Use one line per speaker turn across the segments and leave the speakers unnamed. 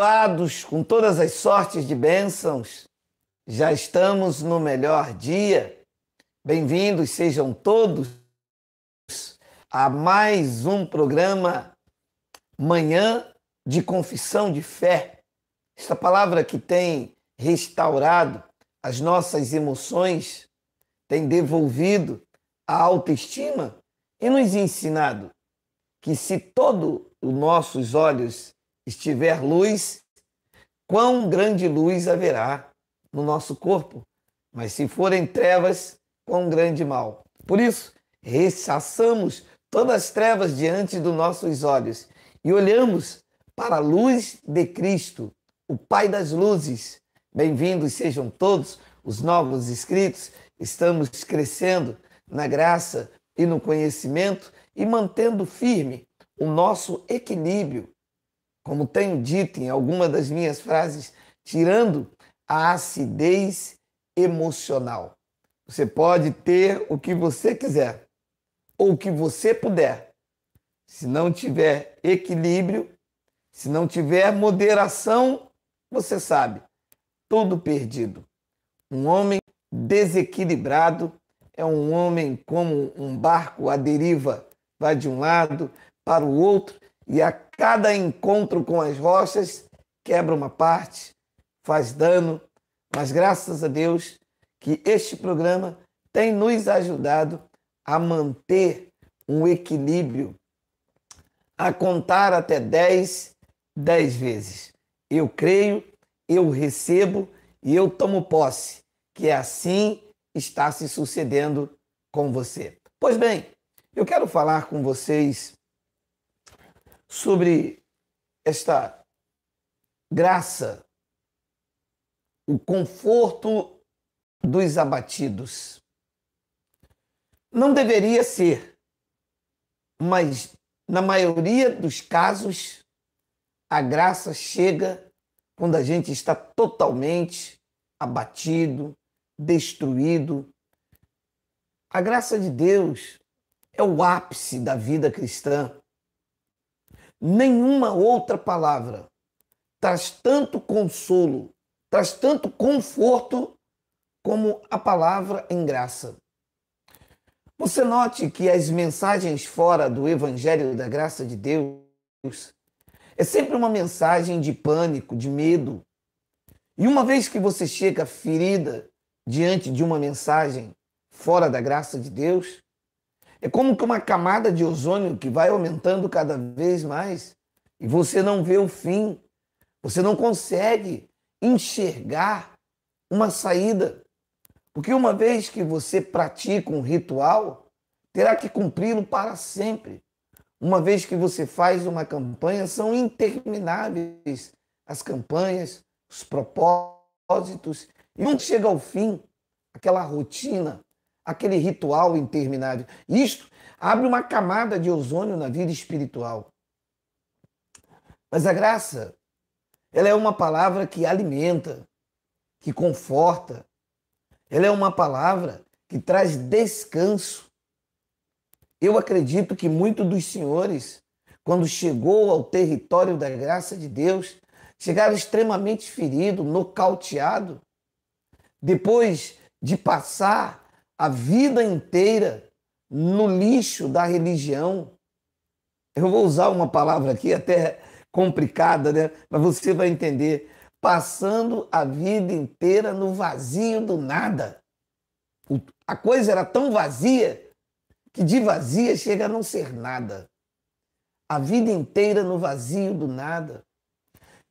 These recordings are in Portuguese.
abençoados com todas as sortes de bênçãos. Já estamos no melhor dia. Bem-vindos sejam todos a mais um programa Manhã de Confissão de Fé. Esta palavra que tem restaurado as nossas emoções, tem devolvido a autoestima e nos ensinado que se todos os nossos olhos estiver luz, quão grande luz haverá no nosso corpo, mas se forem trevas, quão grande mal. Por isso, rechaçamos todas as trevas diante dos nossos olhos e olhamos para a luz de Cristo, o Pai das luzes. Bem-vindos sejam todos os novos inscritos. Estamos crescendo na graça e no conhecimento e mantendo firme o nosso equilíbrio como tenho dito em alguma das minhas frases, tirando a acidez emocional. Você pode ter o que você quiser ou o que você puder. Se não tiver equilíbrio, se não tiver moderação, você sabe, tudo perdido. Um homem desequilibrado é um homem como um barco à deriva, vai de um lado para o outro e a cada encontro com as rochas quebra uma parte, faz dano, mas graças a Deus que este programa tem nos ajudado a manter um equilíbrio, a contar até 10, 10 vezes. Eu creio, eu recebo e eu tomo posse, que é assim está se sucedendo com você. Pois bem, eu quero falar com vocês sobre esta graça, o conforto dos abatidos. Não deveria ser, mas na maioria dos casos, a graça chega quando a gente está totalmente abatido, destruído. A graça de Deus é o ápice da vida cristã. Nenhuma outra palavra traz tanto consolo, traz tanto conforto como a palavra em graça. Você note que as mensagens fora do Evangelho da Graça de Deus é sempre uma mensagem de pânico, de medo. E uma vez que você chega ferida diante de uma mensagem fora da graça de Deus, é como que uma camada de ozônio que vai aumentando cada vez mais e você não vê o fim. Você não consegue enxergar uma saída. Porque uma vez que você pratica um ritual, terá que cumpri-lo para sempre. Uma vez que você faz uma campanha, são intermináveis as campanhas, os propósitos, e não chega ao fim aquela rotina aquele ritual interminável. Isto abre uma camada de ozônio na vida espiritual. Mas a graça, ela é uma palavra que alimenta, que conforta. Ela é uma palavra que traz descanso. Eu acredito que muitos dos senhores, quando chegou ao território da graça de Deus, chegaram extremamente feridos, nocauteados, depois de passar a vida inteira no lixo da religião. Eu vou usar uma palavra aqui até complicada, né? Mas você vai entender. Passando a vida inteira no vazio do nada. A coisa era tão vazia que de vazia chega a não ser nada. A vida inteira no vazio do nada.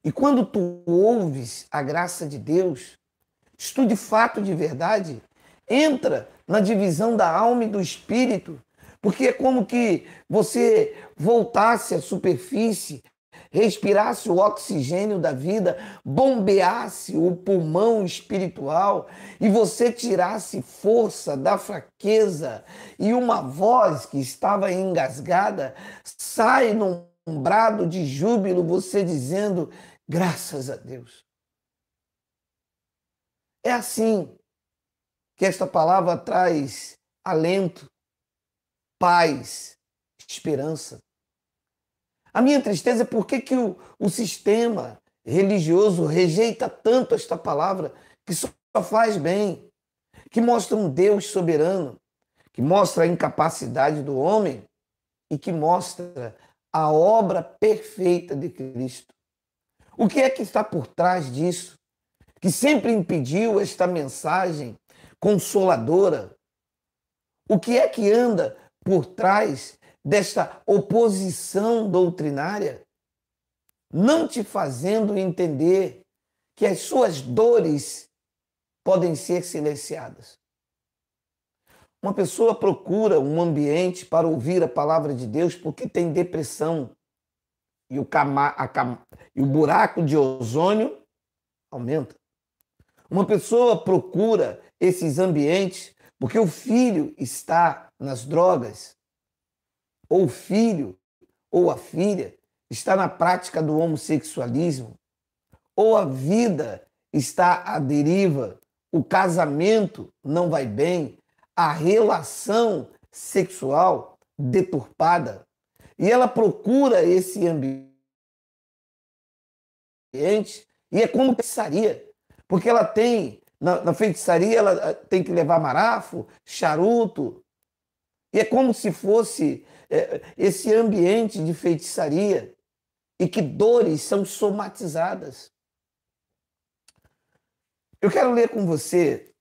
E quando tu ouves a graça de Deus, se tu de fato, de verdade, entra na divisão da alma e do espírito, porque é como que você voltasse à superfície, respirasse o oxigênio da vida, bombeasse o pulmão espiritual e você tirasse força da fraqueza e uma voz que estava engasgada sai num brado de júbilo, você dizendo: graças a Deus. É assim que esta palavra traz alento, paz, esperança. A minha tristeza é por que o, o sistema religioso rejeita tanto esta palavra que só faz bem, que mostra um Deus soberano, que mostra a incapacidade do homem e que mostra a obra perfeita de Cristo. O que é que está por trás disso? Que sempre impediu esta mensagem consoladora? O que é que anda por trás desta oposição doutrinária? Não te fazendo entender que as suas dores podem ser silenciadas. Uma pessoa procura um ambiente para ouvir a palavra de Deus porque tem depressão e o, cama, e o buraco de ozônio aumenta. Uma pessoa procura esses ambientes porque o filho está nas drogas, ou o filho ou a filha está na prática do homossexualismo, ou a vida está à deriva, o casamento não vai bem, a relação sexual deturpada. E ela procura esse ambiente e é como pensaria porque ela tem, na, na feitiçaria, ela eh, tem que levar marafo, charuto. E é como se fosse é, esse ambiente de feitiçaria e que dores são somatizadas. Eu quero ler com você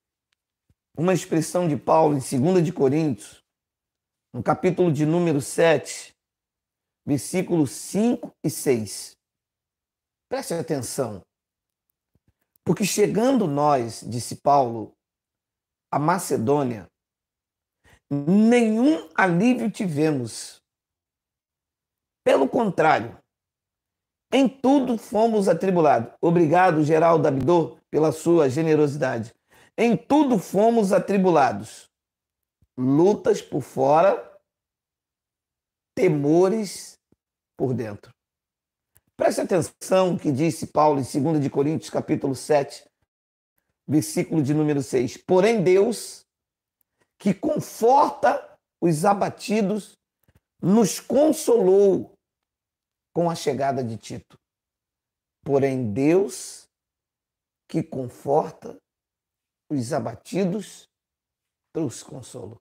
uma expressão de Paulo em 2 de Coríntios, no capítulo de número 7, versículos 5 e 6. Preste atenção. Porque chegando nós, disse Paulo, a Macedônia, nenhum alívio tivemos. Pelo contrário, em tudo fomos atribulados. Obrigado, Geraldo Abdô, pela sua generosidade. Em tudo fomos atribulados. Lutas por fora, temores por dentro. Preste atenção que disse Paulo em 2 de Coríntios, capítulo 7, versículo de número 6. Porém Deus, que conforta os abatidos, nos consolou com a chegada de Tito. Porém Deus, que conforta os abatidos, nos consolou.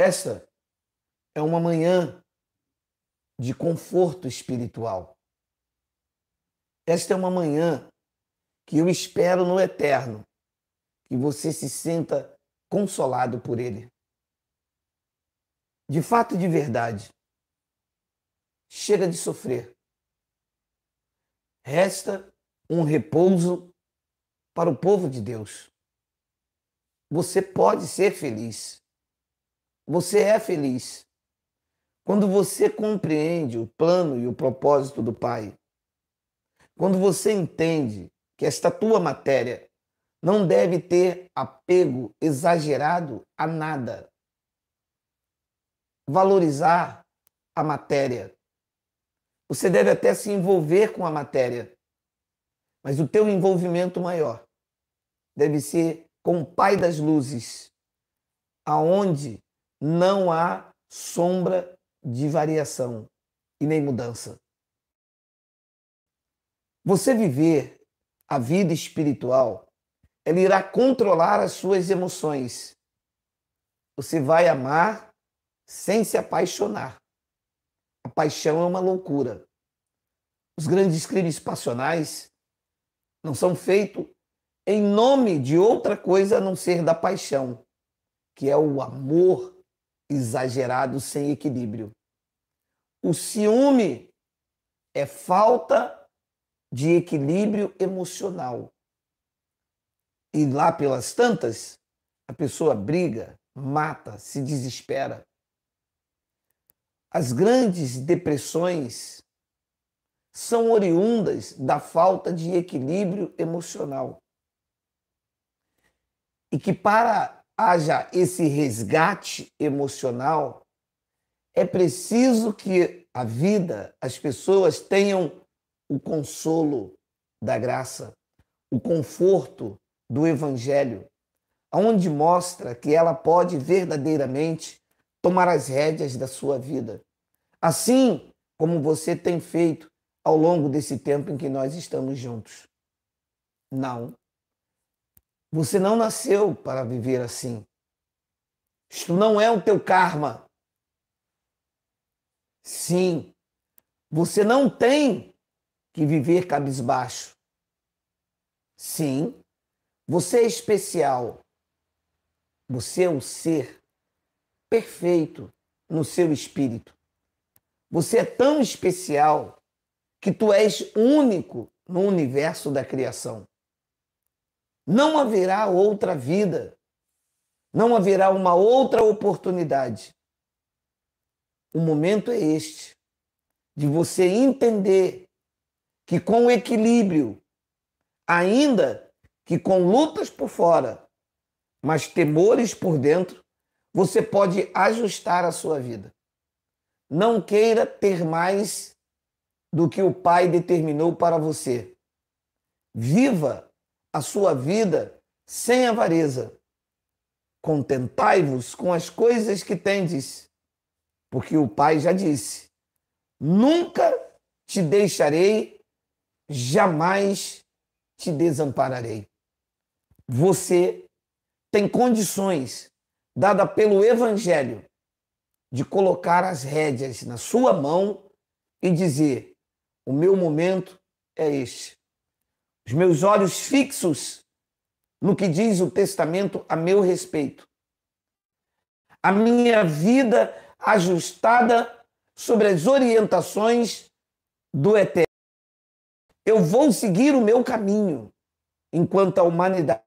Essa é uma manhã de conforto espiritual. Esta é uma manhã que eu espero no eterno que você se sinta consolado por ele. De fato e de verdade, chega de sofrer. Resta um repouso para o povo de Deus. Você pode ser feliz. Você é feliz. Quando você compreende o plano e o propósito do Pai, quando você entende que esta tua matéria não deve ter apego exagerado a nada, valorizar a matéria. Você deve até se envolver com a matéria, mas o teu envolvimento maior deve ser com o Pai das Luzes, aonde não há sombra de variação e nem mudança. Você viver a vida espiritual, ela irá controlar as suas emoções. Você vai amar sem se apaixonar. A paixão é uma loucura. Os grandes crimes passionais não são feitos em nome de outra coisa a não ser da paixão, que é o amor exagerado sem equilíbrio. O ciúme é falta de equilíbrio emocional. E lá pelas tantas, a pessoa briga, mata, se desespera. As grandes depressões são oriundas da falta de equilíbrio emocional. E que para haja esse resgate emocional, é preciso que a vida, as pessoas tenham o consolo da graça, o conforto do evangelho, onde mostra que ela pode verdadeiramente tomar as rédeas da sua vida. Assim como você tem feito ao longo desse tempo em que nós estamos juntos. Não você não nasceu para viver assim. Isto não é o teu karma. Sim, você não tem que viver cabisbaixo. Sim, você é especial. Você é um ser perfeito no seu espírito. Você é tão especial que tu és único no universo da criação. Não haverá outra vida. Não haverá uma outra oportunidade. O momento é este, de você entender que com equilíbrio, ainda que com lutas por fora, mas temores por dentro, você pode ajustar a sua vida. Não queira ter mais do que o Pai determinou para você. Viva a sua vida sem avareza. Contentai-vos com as coisas que tendes, porque o Pai já disse: Nunca te deixarei, jamais te desampararei. Você tem condições, dada pelo Evangelho, de colocar as rédeas na sua mão e dizer: O meu momento é este os meus olhos fixos no que diz o testamento a meu respeito. A minha vida ajustada sobre as orientações do Eterno. Eu vou seguir o meu caminho enquanto a humanidade.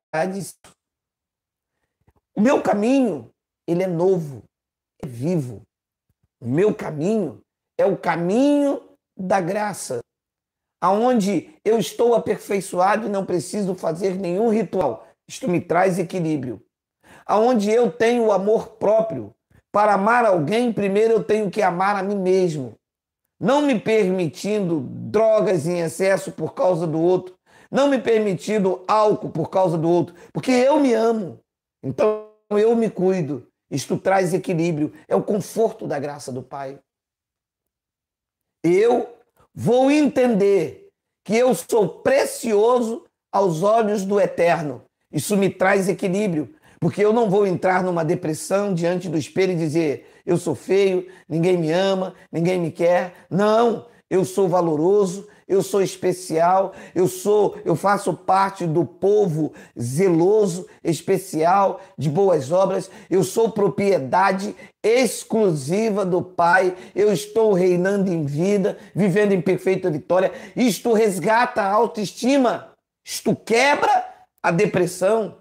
O meu caminho, ele é novo, é vivo. O meu caminho é o caminho da graça aonde eu estou aperfeiçoado e não preciso fazer nenhum ritual. Isto me traz equilíbrio. Aonde eu tenho o amor próprio. Para amar alguém, primeiro eu tenho que amar a mim mesmo. Não me permitindo drogas em excesso por causa do outro, não me permitindo álcool por causa do outro, porque eu me amo. Então eu me cuido. Isto traz equilíbrio, é o conforto da graça do Pai. Eu vou entender que eu sou precioso aos olhos do Eterno. Isso me traz equilíbrio, porque eu não vou entrar numa depressão diante do espelho e dizer: eu sou feio, ninguém me ama, ninguém me quer. Não, eu sou valoroso, eu sou especial, eu sou, eu faço parte do povo zeloso, especial, de boas obras, eu sou propriedade exclusiva do Pai, eu estou reinando em vida, vivendo em perfeita vitória. Isto resgata a autoestima, isto quebra a depressão,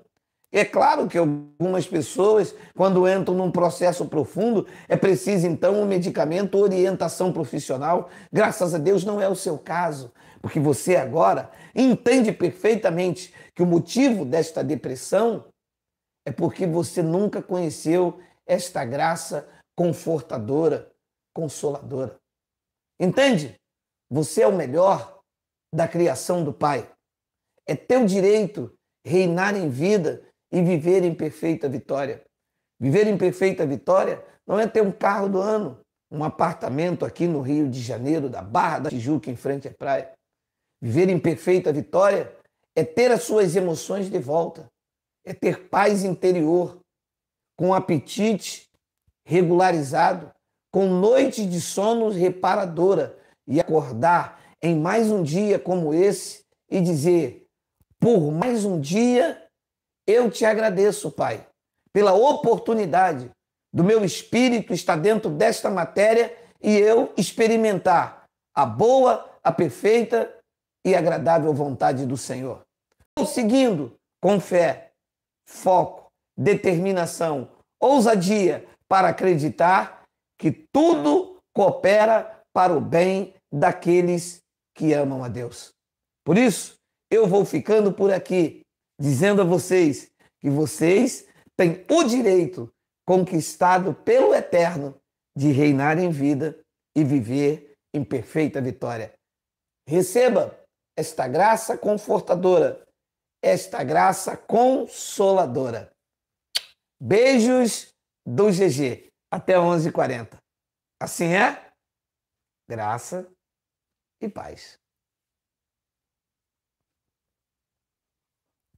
é claro que algumas pessoas, quando entram num processo profundo, é preciso então um medicamento, orientação profissional. Graças a Deus não é o seu caso, porque você agora entende perfeitamente que o motivo desta depressão é porque você nunca conheceu esta graça confortadora, consoladora. Entende? Você é o melhor da criação do Pai. É teu direito reinar em vida e viver em perfeita vitória. Viver em perfeita vitória não é ter um carro do ano, um apartamento aqui no Rio de Janeiro, da Barra da Tijuca, em frente à praia. Viver em perfeita vitória é ter as suas emoções de volta, é ter paz interior, com apetite regularizado, com noite de sono reparadora e acordar em mais um dia como esse e dizer: por mais um dia eu te agradeço, Pai, pela oportunidade do meu espírito estar dentro desta matéria e eu experimentar a boa, a perfeita e agradável vontade do Senhor. Conseguindo com fé, foco, determinação, ousadia para acreditar que tudo coopera para o bem daqueles que amam a Deus. Por isso, eu vou ficando por aqui dizendo a vocês que vocês têm o direito conquistado pelo Eterno de reinar em vida e viver em perfeita vitória. Receba esta graça confortadora, esta graça consoladora. Beijos do GG até 11h40. Assim é? Graça e paz.